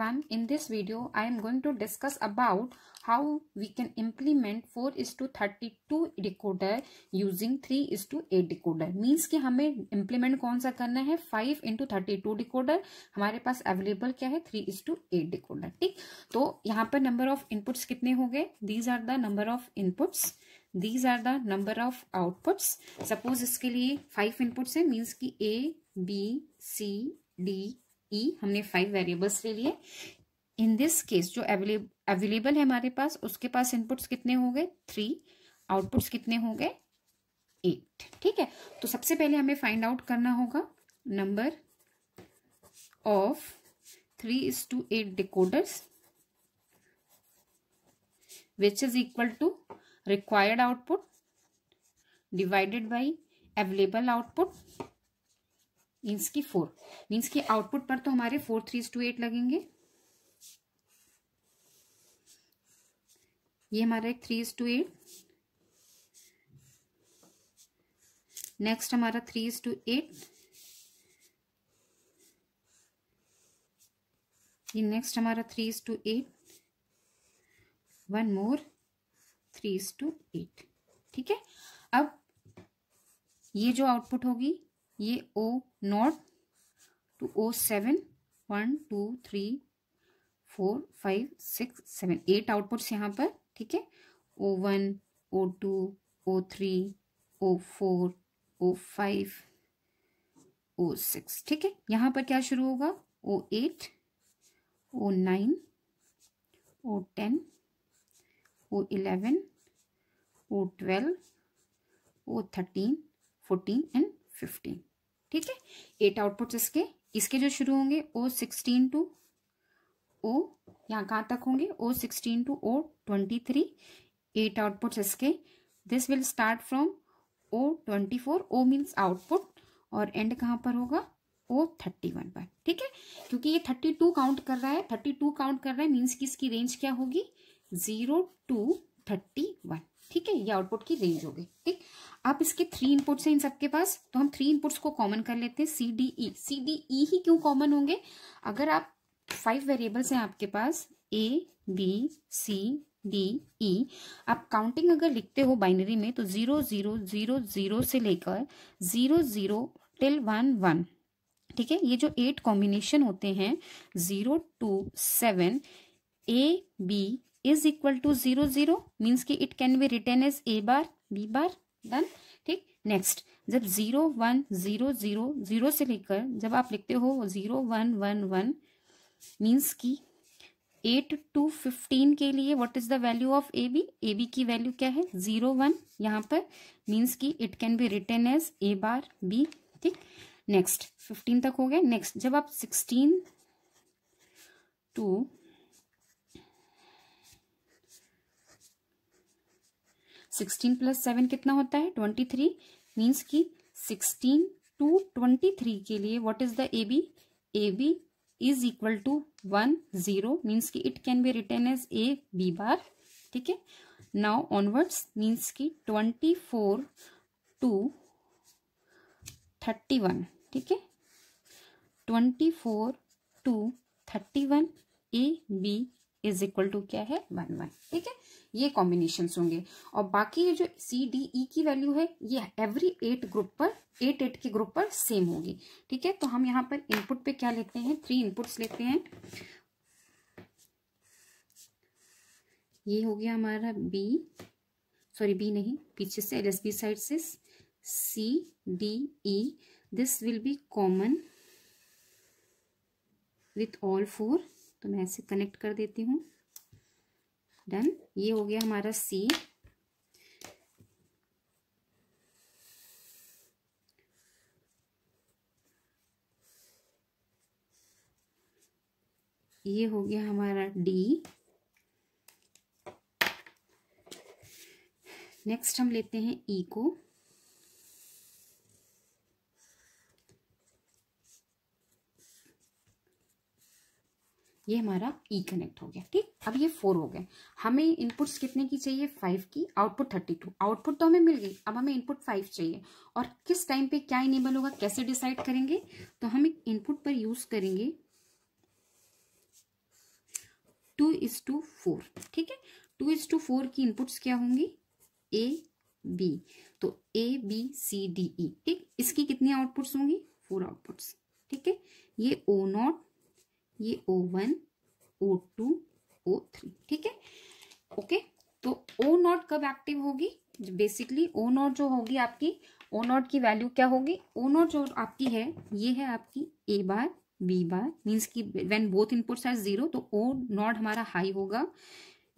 everyone in this video I am going to discuss about how we can implement 4 is to 32 decoder using 3 is to 8 decoder means ki hame implement kaun sa karna hai 5 into 32 decoder hamare paas available kya hai 3 is to 8 decoder theek to yahan par number of inputs kitne ho gaye these are the number of inputs these are the number of outputs suppose iske liye 5 inputs hai means ki A B C D E e, हमने five variables ले लिए in this case जो available है हमारे पास उसके पास inputs कितने हो गए थ्री आउटपुट्स कितने हो गए एट ठीक है तो सबसे पहले हमें फाइंड आउट करना होगा number of three is to eight decoders which is equal to required output divided by available output means की फोर मीन्स की आउटपुट पर तो हमारे फोर थ्री टू एट लगेंगे ये हमारा एक थ्री टू एट नेक्स्ट हमारा थ्री टू एट ये नेक्स्ट हमारा three to eight one more three to eight ठीक है अब ये जो आउटपुट होगी ये O naught to O seven one two three four five six seven eight outputs यहाँ पर ठीक है O one O two O three O four O five O six ठीक है यहाँ पर क्या शुरू होगा O eight O nine O ten O eleven O twelve O thirteen fourteen and fifteen ठीक है एट आउटपुट्स इसके इसके जो शुरू होंगे ओ सिक्सटीन टू ओ यहाँ कहाँ तक होंगे O sixteen to O twenty three eight outputs इसके this will start from O twenty four O means output और एंड कहाँ पर होगा ओ थर्टी वन पर ठीक है क्योंकि ये थर्टी टू काउंट कर रहा है थर्टी टू काउंट कर रहा है मीन्स की इसकी रेंज क्या होगी जीरो टू थर्टी वन ठीक है ये आउटपुट की रेंज होगी ठीक आप इसके थ्री इनपुट्स हैं इन सबके पास तो हम थ्री इनपुट्स को कॉमन कर लेते हैं सी डी ई सी डी ई ही क्यों कॉमन होंगे अगर आप फाइव वेरिएबल्स हैं आपके पास ए बी सी डी ई आप काउंटिंग अगर लिखते हो बाइनरी में तो जीरो जीरो जीरो जीरो से लेकर zero zero till one one ठीक है ये जो एट कॉम्बिनेशन होते हैं zero to seven A B is equal to zero zero means की it can be return as A bar B bar done ठीक नेक्स्ट जब zero one zero zero zero से लेकर जब आप लिखते हो zero one one one means की एट टू फिफ्टीन के लिए what is the value of A B A B की वैल्यू क्या है जीरो वन यहाँ पर मीन्स की it can be return as A bar B ठीक नेक्स्ट फिफ्टीन तक हो गया नेक्स्ट जब आप sixteen to sixteen plus seven कितना होता है ट्वेंटी थ्री मीन्स की सिक्सटीन टू ट्वेंटी थ्री के लिए what is the A B A B is equal to one zero means की it can be return as A B बार ठीक है now onwards means की twenty four to thirty one ठीक है twenty four to thirty one A B is equal to क्या है one one ठीक है ये कॉम्बिनेशन होंगे और बाकी ये जो सी डी ई की वैल्यू है ये एवरी एट ग्रुप पर एट एट के ग्रुप पर सेम होगी ठीक है तो हम यहाँ पर इनपुट पे क्या लेते हैं थ्री इनपुट्स लेते हैं ये हो गया हमारा बी सॉरी बी नहीं पीछे से एल एस बी साइड से C D E this will be common with all four तो मैं ऐसे कनेक्ट कर देती हूँ डन ये हो गया हमारा सी ये हो गया हमारा डी नेक्स्ट हम लेते हैं ई e को ये हमारा ई e कनेक्ट हो गया ठीक अब ये फोर हो गए हमें इनपुट्स कितने की चाहिए फाइव की आउटपुट थर्टी टू आउटपुट तो हमें मिल गई अब हमें इनपुट फाइव चाहिए और किस टाइम पे क्या इनेबल होगा कैसे डिसाइड करेंगे तो हम एक इनपुट पर यूज करेंगे टू इज टू फोर ठीक है टू इज टू फोर की इनपुट्स क्या होंगी ए बी तो ए बी सी डी ई ठीक इसकी कितनी आउटपुट्स होंगी फोर आउटपुट्स ठीक है ये ओ नॉट ये O one O two O three ठीक है ओके तो ओ नॉट कब एक्टिव होगी बेसिकली ओ नॉट जो होगी आपकी ओ नॉट की वैल्यू क्या होगी ओ नॉट जो आपकी है ये है आपकी A bar B bar means की when both inputs are zero तो ओ नॉट हमारा हाई होगा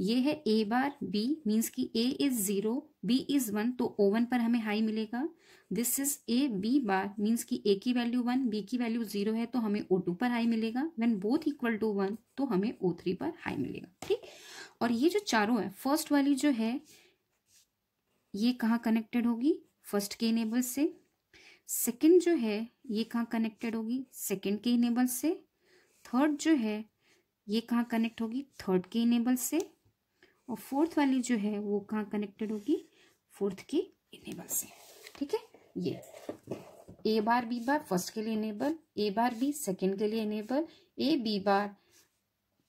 ये है ए बार बी मीन्स कि A is zero B is one तो ओ वन पर हमें हाई मिलेगा this is A B bar means कि ए की वैल्यू वन बी की वैल्यू जीरो है तो हमें ओ टू पर हाई मिलेगा when both equal to one तो हमें ओ थ्री पर हाई मिलेगा ठीक और ये जो चारों है फर्स्ट वाली जो है ये कहाँ कनेक्टेड होगी फर्स्ट के इनेबल से सेकेंड जो है ये कहाँ कनेक्टेड होगी सेकेंड के इनेबल से थर्ड जो है ये कहाँ कनेक्ट होगी थर्ड के इनेबल से और फोर्थ वाली जो है वो कहाँ कनेक्टेड होगी फोर्थ के इनेबल से ठीक है ये ए बार बी बार फर्स्ट के लिए enable A bar B second के लिए enable A B bar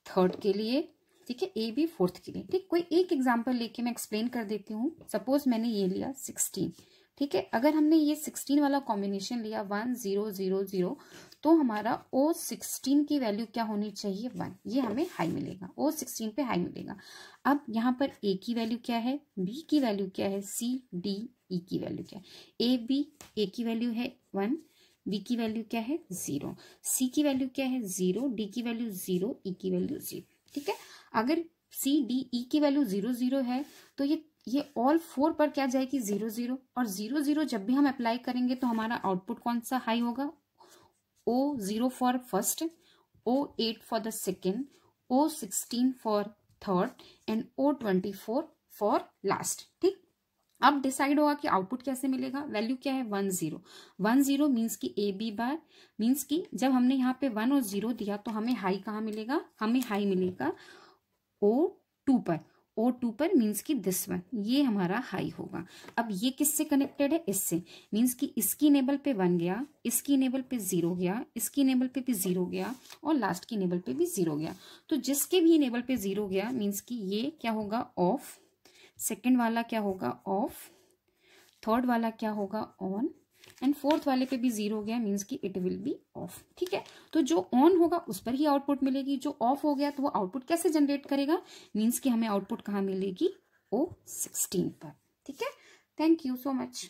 third के लिए ठीक है ए बी फोर्थ के लिए ठीक कोई एक एग्जाम्पल लेके मैं एक्सप्लेन कर देती हूँ सपोज मैंने ये लिया सिक्सटीन ठीक है अगर हमने ये सिक्सटीन वाला कॉम्बिनेशन लिया वन जीरो जीरो जीरो तो हमारा ओ सिक्सटीन की वैल्यू क्या होनी चाहिए वन ये हमें हाई मिलेगा ओ सिक्सटीन पे हाई मिलेगा अब यहाँ पर ए की वैल्यू क्या है बी की वैल्यू क्या है सी डी ई की वैल्यू क्या है ए बी ए की वैल्यू है वन बी की वैल्यू क्या है जीरो सी की वैल्यू क्या है जीरो डी की वैल्यू जीरो ई की वैल्यू जीरो ठीक है अगर सी डी ई की वैल्यू जीरो जीरो है तो ये ये ऑल फोर पर क्या जाएगी जीरो जीरो और जीरो जीरो जब भी हम अप्लाई करेंगे तो हमारा आउटपुट कौन सा हाई होगा O zero for first O eight for the second O sixteen for third and O twenty four for last ठीक अब डिसाइड होगा कि आउटपुट कैसे मिलेगा वैल्यू क्या है one zero one zero means की ए बी बार मीन्स की जब हमने यहाँ पे वन और जीरो दिया तो हमें हाई कहाँ मिलेगा हमें हाई मिलेगा ओ टू पर ओ टू पर मीन्स की दिस वन ये हमारा हाई होगा अब ये किससे कनेक्टेड है इससे मीन्स कि इसकी नेबल पे वन गया इसकी नेबल पे जीरो गया इसकी नेबल पे भी जीरो गया और लास्ट की नेबल पे भी जीरो गया तो जिसके भी नेबल पे जीरो गया मीन्स कि ये क्या होगा ऑफ सेकेंड वाला क्या होगा ऑफ थर्ड वाला क्या होगा ऑन एंड फोर्थ वाले पे भी जीरो हो गया मीन्स कि इट विल बी ऑफ ठीक है तो जो ऑन होगा उस पर ही आउटपुट मिलेगी जो ऑफ हो गया तो वो आउटपुट कैसे जनरेट करेगा मीन्स कि हमें आउटपुट कहाँ मिलेगी ओ सिक्सटीन पर ठीक है थैंक यू सो मच